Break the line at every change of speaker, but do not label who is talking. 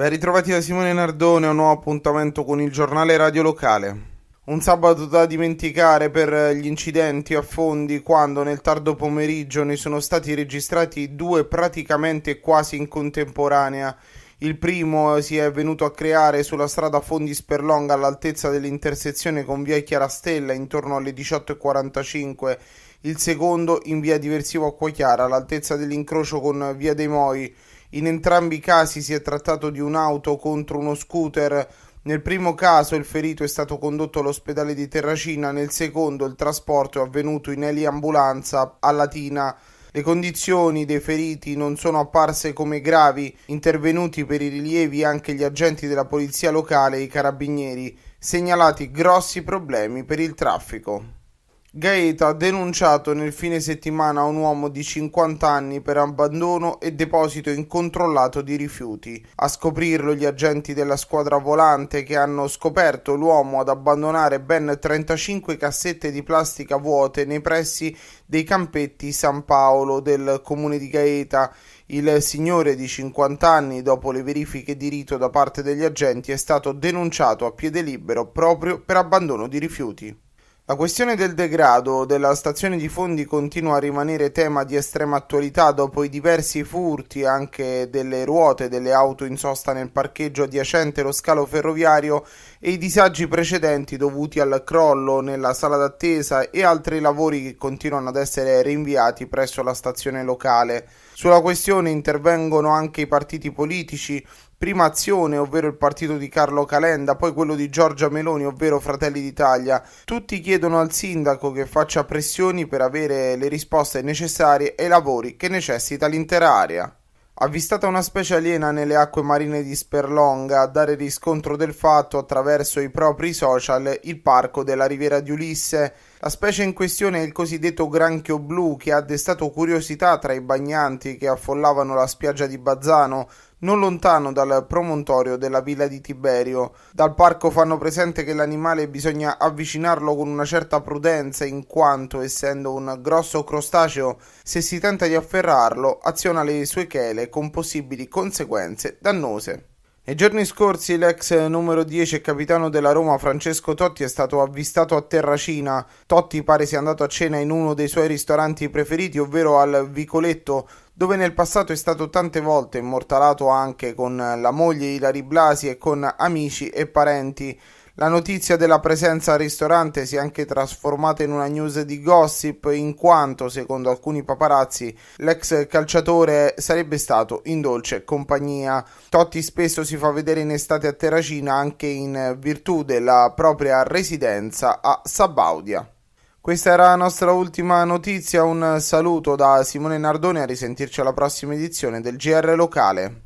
Ben ritrovati da Simone Nardone, un nuovo appuntamento con il giornale radio locale. Un sabato da dimenticare per gli incidenti a fondi quando nel tardo pomeriggio ne sono stati registrati due praticamente quasi in contemporanea. Il primo si è venuto a creare sulla strada Fondi Sperlonga all'altezza dell'intersezione con via Chiarastella intorno alle 18.45, il secondo in via Diversivo Acquachiara all'altezza dell'incrocio con via dei Moi. In entrambi i casi si è trattato di un'auto contro uno scooter. Nel primo caso il ferito è stato condotto all'ospedale di Terracina, nel secondo il trasporto è avvenuto in eliambulanza a Latina. Le condizioni dei feriti non sono apparse come gravi, intervenuti per i rilievi anche gli agenti della polizia locale e i carabinieri, segnalati grossi problemi per il traffico. Gaeta ha denunciato nel fine settimana un uomo di 50 anni per abbandono e deposito incontrollato di rifiuti. A scoprirlo gli agenti della squadra volante che hanno scoperto l'uomo ad abbandonare ben 35 cassette di plastica vuote nei pressi dei campetti San Paolo del comune di Gaeta. Il signore di 50 anni, dopo le verifiche di rito da parte degli agenti, è stato denunciato a piede libero proprio per abbandono di rifiuti. La questione del degrado della stazione di Fondi continua a rimanere tema di estrema attualità dopo i diversi furti anche delle ruote delle auto in sosta nel parcheggio adiacente lo scalo ferroviario e i disagi precedenti dovuti al crollo nella sala d'attesa e altri lavori che continuano ad essere rinviati presso la stazione locale. Sulla questione intervengono anche i partiti politici prima Azione, ovvero il partito di Carlo Calenda, poi quello di Giorgia Meloni, ovvero Fratelli d'Italia. Tutti chiedono al sindaco che faccia pressioni per avere le risposte necessarie ai lavori che necessita l'intera area. Avvistata una specie aliena nelle acque marine di Sperlonga, a dare riscontro del fatto attraverso i propri social il parco della Riviera di Ulisse la specie in questione è il cosiddetto granchio blu che ha destato curiosità tra i bagnanti che affollavano la spiaggia di Bazzano, non lontano dal promontorio della villa di Tiberio. Dal parco fanno presente che l'animale bisogna avvicinarlo con una certa prudenza in quanto, essendo un grosso crostaceo, se si tenta di afferrarlo aziona le sue chele con possibili conseguenze dannose. Nei giorni scorsi l'ex numero 10 e capitano della Roma Francesco Totti è stato avvistato a Terracina. Totti pare sia andato a cena in uno dei suoi ristoranti preferiti, ovvero al Vicoletto, dove nel passato è stato tante volte immortalato anche con la moglie Ilari Blasi e con amici e parenti. La notizia della presenza al ristorante si è anche trasformata in una news di gossip in quanto, secondo alcuni paparazzi, l'ex calciatore sarebbe stato in dolce compagnia. Totti spesso si fa vedere in estate a Terracina anche in virtù della propria residenza a Sabaudia. Questa era la nostra ultima notizia, un saluto da Simone Nardone, a risentirci alla prossima edizione del GR Locale.